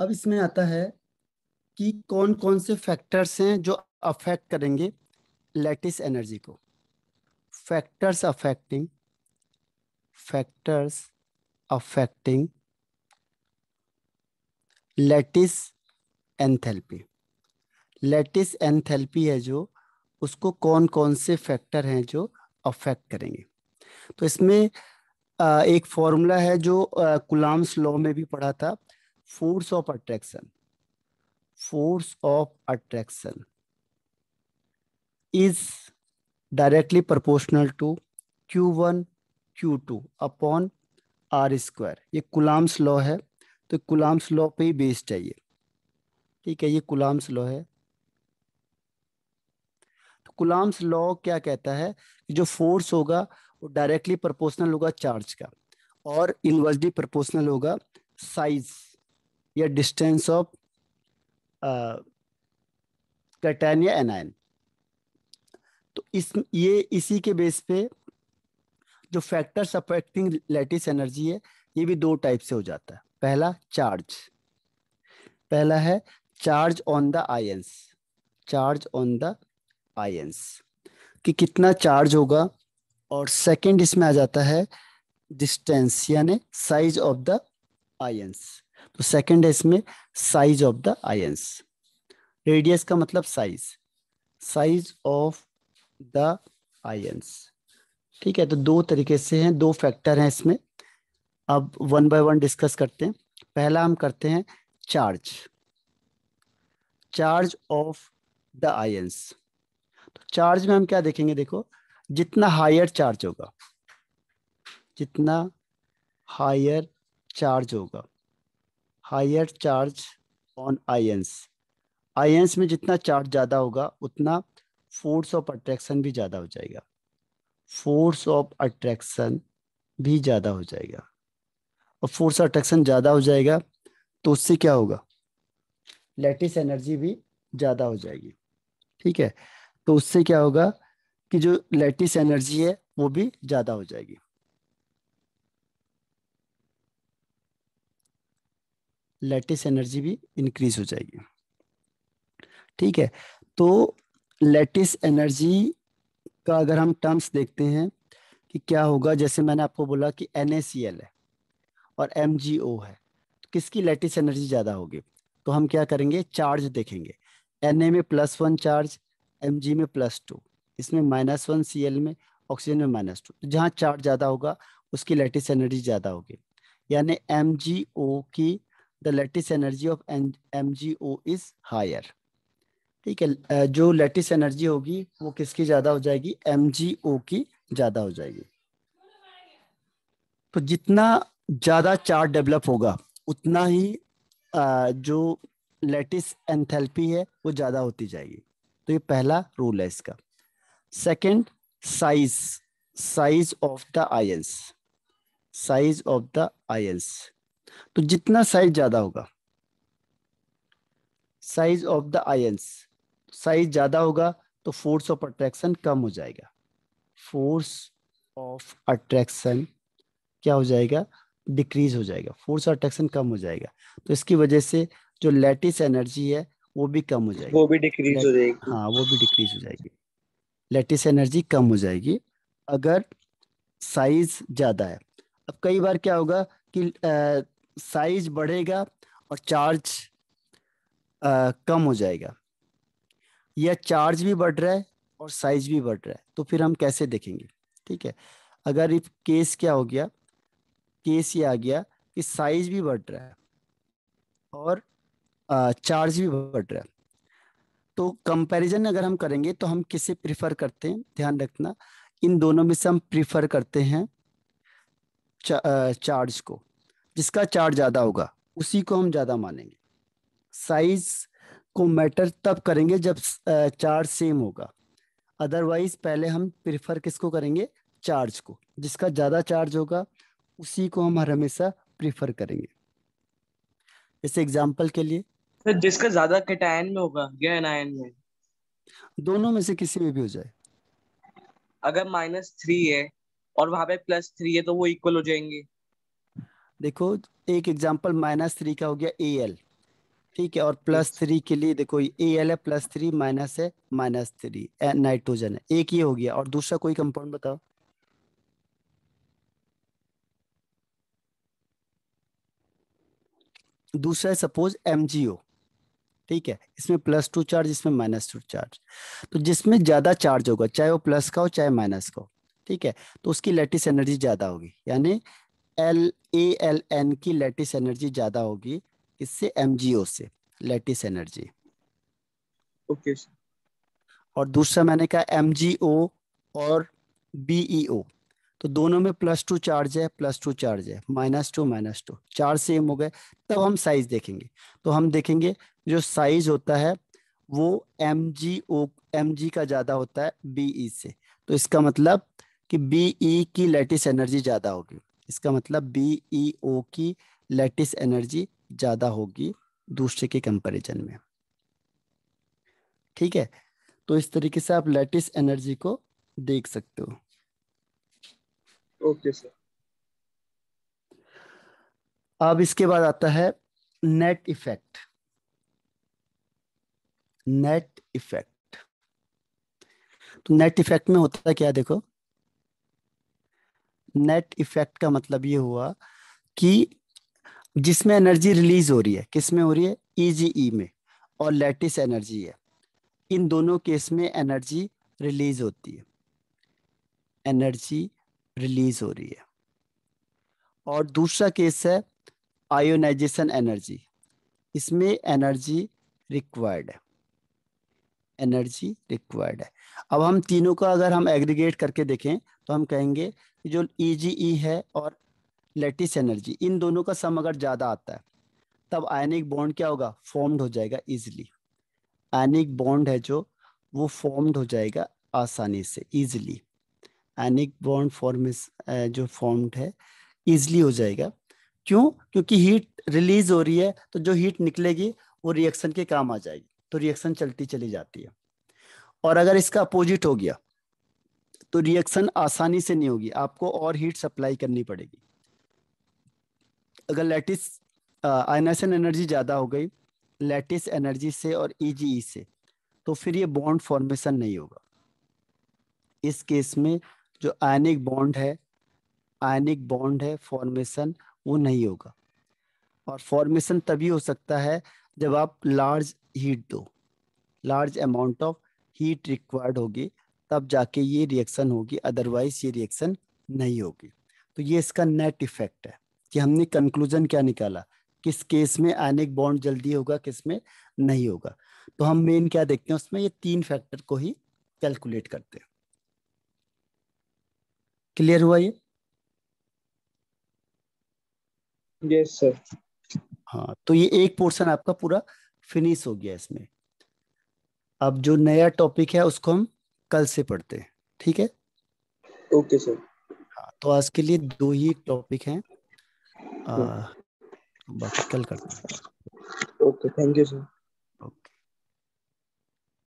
अब इसमें आता है कि कौन कौन से फैक्टर्स हैं जो अफेक्ट करेंगे लैटिस एनर्जी को factors affecting factors affecting lattice enthalpy lattice enthalpy है जो उसको कौन कौन से फैक्टर हैं जो अफेक्ट करेंगे तो इसमें एक फॉर्मूला है जो कुलाम्स लॉ में भी पढ़ा था force of attraction force of attraction is directly proportional to Q1 Q2 upon r square ये कुलाम्स लॉ है तो कुलाम्स लॉ पे ही बेस्ड है ये ठीक है ये कुलाम्स लॉ है तो कुलाम्स लॉ क्या कहता है कि जो फोर्स होगा वो डायरेक्टली प्रोपोर्शनल होगा चार्ज का और इनवर्सली प्रोपोर्शनल होगा साइज या डिस्टेंस ऑफ कैटैन या एनाइन तो इस ये इसी के बेस पे जो फैक्टर्स अफेक्टिंग लैटिस एनर्जी है ये भी दो टाइप से हो जाता है पहला चार्ज पहला है charge on the ions charge on the ions कि कितना चार्ज होगा और सेकंड इसमें आ जाता है डिस्टेंस यानी साइज ऑफ द आयंस तो सेकंड है इसमें size of the ions radius का मतलब size size of the ions ठीक है तो दो तरीके से हैं दो फैक्टर हैं इसमें अब वन बाय वन डिस्कस करते हैं पहला हम करते हैं charge charge of the ions तो चार्ज में हम क्या देखेंगे देखो जितना हायर चार्ज होगा जितना हायर चार्ज होगा higher charge on ions ions में जितना चार्ज ज़्यादा होगा उतना फोर्स ऑफ अट्रैक्शन भी ज़्यादा हो जाएगा फोर्स ऑफ अट्रैक्शन भी ज़्यादा हो जाएगा और फोर्स ऑफ अट्रैक्शन ज़्यादा हो जाएगा तो उससे क्या होगा लेटिस एनर्जी भी ज़्यादा हो जाएगी ठीक है तो उससे क्या होगा कि जो लेटिस एनर्जी है वो भी ज़्यादा हो जाएगी लेटिस एनर्जी भी इंक्रीज हो जाएगी ठीक है तो लेटिस एनर्जी का अगर हम टर्म्स देखते हैं कि क्या होगा जैसे मैंने आपको बोला कि एन है और एम है तो किसकी लेटिस एनर्जी ज़्यादा होगी तो हम क्या करेंगे चार्ज देखेंगे एन में प्लस वन चार्ज एम में प्लस टू इसमें माइनस वन सी में ऑक्सीजन में माइनस टू तो जहाँ चार्ज ज़्यादा होगा उसकी लेटिस एनर्जी ज़्यादा होगी यानी एम की the lattice energy of M G O is higher ठीक है जो लेटिस एनर्जी होगी वो किसकी ज्यादा हो जाएगी एम जी ओ की ज्यादा हो जाएगी तो जितना ज्यादा चार्ज डेवलप होगा उतना ही जो लेटिस एंथेल्पी है वो ज्यादा होती जाएगी तो ये पहला रूल है इसका second size size of the ions size of the ions तो जितना साइज ज्यादा होगा size of the ions size ज्यादा होगा तो फोर्स ऑफ अट्रैक्शन कम हो जाएगा फोर्स ऑफ अट्रैक्शन क्या हो जाएगा डिक्रीज हो जाएगा फोर्स अट्रैक्शन कम हो जाएगा तो इसकी वजह से जो लेटिस एनर्जी है वो भी कम हो जाएगी वो भी डिक्रीज हो जाएगी हाँ वो भी डिक्रीज हो जाएगी लेटिस एनर्जी कम हो जाएगी अगर साइज ज्यादा है अब कई बार क्या होगा कि साइज बढ़ेगा और चार्ज आ, कम हो जाएगा या चार्ज भी बढ़ रहा है और साइज भी बढ़ रहा है तो फिर हम कैसे देखेंगे ठीक है अगर इफ केस क्या हो गया केस ये आ गया कि साइज भी बढ़ रहा है और आ, चार्ज भी बढ़ रहा है तो कंपैरिजन अगर हम करेंगे तो हम किसे प्रिफर करते हैं ध्यान रखना इन दोनों में से हम प्रिफर करते हैं चा, चार्ज को जिसका चार्ज ज़्यादा होगा उसी को हम ज़्यादा मानेंगे साइज को मैटर तब करेंगे जब चार्ज सेम होगा अदरवाइज पहले हम प्रिफर किसको करेंगे चार्ज को जिसका ज़्यादा चार्ज होगा उसी को हम हर हमेशा प्रिफर करेंगे जैसे एग्जाम्पल के लिए सर तो जिसका ज्यादा कैटायन में होगा गैन आयन में दोनों में से किसी में भी हो जाए अगर माइनस थ्री है और वहां पे प्लस थ्री है तो वो इक्वल हो जाएंगे देखो एक एग्जाम्पल माइनस थ्री का हो गया ए एल ठीक है और प्लस थ्री के लिए देखो ए एल है प्लस थ्री माइनस है माइनस थ्री नाइट्रोजन है एक ये हो गया और दूसरा कोई कंपाउंड बताओ दूसरा है सपोज एम ठीक है इसमें प्लस टू चार्ज इसमें माइनस टू चार्ज तो जिसमें ज्यादा चार्ज होगा चाहे वो प्लस का हो चाहे माइनस का हो ठीक है तो उसकी लेटिस एनर्जी ज्यादा होगी यानी एल ए एल एन की लेटिस एनर्जी ज़्यादा होगी इससे एम जी ओ से लेटिस एनर्जी ओके okay. और दूसरा मैंने कहा एम जी ओ और बी e तो दोनों में प्लस टू चार्ज है प्लस टू चार्ज है minus two minus two charge same हो गए तब हम साइज देखेंगे तो हम देखेंगे जो साइज होता है वो M G O M G का ज़्यादा होता है बी ई e से तो इसका मतलब कि बी ई e की लेटिस एनर्जी ज़्यादा होगी इसका मतलब बी ई ओ की लेटिस एनर्जी ज़्यादा होगी दूसरे के कंपैरिजन में ठीक है तो इस तरीके से आप लेटिस एनर्जी को देख सकते हो ओके सर अब इसके बाद आता है नेट इफेक्ट नेट इफेक्ट तो नेट इफेक्ट में होता है क्या देखो नेट इफेक्ट का मतलब ये हुआ कि जिसमें एनर्जी रिलीज हो रही है किसमें हो रही है ईजीई e e में और लेटिस एनर्जी है इन दोनों केस में एनर्जी रिलीज होती है एनर्जी रिलीज हो रही है और दूसरा केस है आयोनाइजेशन एनर्जी इसमें एनर्जी रिक्वायर्ड है एनर्जी रिक्वायर्ड है अब हम तीनों का अगर हम एग्रीगेट करके देखें तो हम कहेंगे जो ई e e है और लेटिस एनर्जी इन दोनों का सम अगर ज़्यादा आता है तब आयनिक बॉन्ड क्या होगा फॉर्म्ड हो जाएगा इजिली आयनिक बॉन्ड है जो वो फॉर्म्ड हो जाएगा आसानी से इजिली आयनिक बॉन्ड फॉर्म जो फॉर्म्ड है इजिली हो जाएगा क्यों क्योंकि हीट रिलीज हो रही है तो जो हीट निकलेगी वो रिएक्शन के काम आ जाएगी तो रिएक्शन चलती चली जाती है और अगर इसका अपोजिट हो गया तो रिएक्शन आसानी से नहीं होगी आपको और हीट सप्लाई करनी पड़ेगी अगर लैटिस आयनाइसन एनर्जी ज़्यादा हो गई लैटिस एनर्जी से और ई से तो फिर ये बॉन्ड फॉर्मेशन नहीं होगा इस केस में जो आयनिक बॉन्ड है आयनिक बॉन्ड है फॉर्मेशन वो नहीं होगा और फॉर्मेशन तभी हो सकता है जब आप लार्ज हीट दो large amount of heat required होगी तब जाके ये रिएक्शन होगी अदरवाइज ये रिएक्शन नहीं होगी तो ये इसका नेट इफेक्ट है कि हमने कंक्लूजन क्या निकाला किस केस में आयनिक बॉन्ड जल्दी होगा किस में नहीं होगा तो हम मेन क्या देखते हैं उसमें ये तीन फैक्टर को ही कैलकुलेट करते हैं क्लियर हुआ ये यस सर हाँ तो ये एक पोर्शन आपका पूरा फिनिश हो गया इसमें अब जो नया टॉपिक है उसको हम कल से पढ़ते हैं ठीक है ओके सर हाँ तो आज के लिए दो ही टॉपिक हैं हम्म। बाकी कल करते हैं okay thank you sir okay